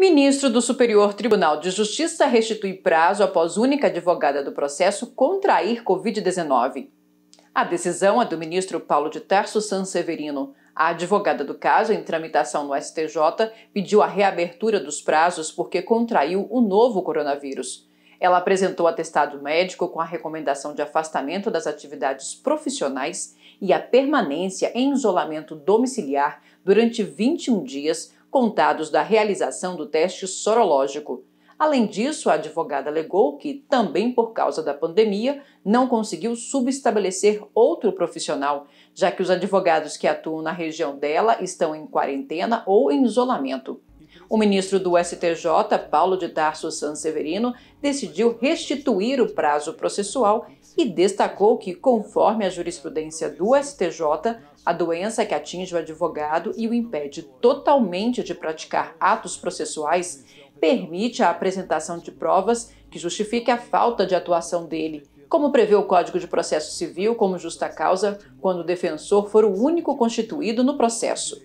Ministro do Superior Tribunal de Justiça restitui prazo após única advogada do processo contrair Covid-19. A decisão é do ministro Paulo de Tarso Sanseverino. A advogada do caso, em tramitação no STJ, pediu a reabertura dos prazos porque contraiu o novo coronavírus. Ela apresentou atestado médico com a recomendação de afastamento das atividades profissionais e a permanência em isolamento domiciliar durante 21 dias contados da realização do teste sorológico. Além disso, a advogada alegou que, também por causa da pandemia, não conseguiu subestabelecer outro profissional, já que os advogados que atuam na região dela estão em quarentena ou em isolamento. O ministro do STJ, Paulo de Tarso Sanseverino, decidiu restituir o prazo processual e destacou que, conforme a jurisprudência do STJ, a doença que atinge o advogado e o impede totalmente de praticar atos processuais permite a apresentação de provas que justifique a falta de atuação dele, como prevê o Código de Processo Civil como justa causa quando o defensor for o único constituído no processo.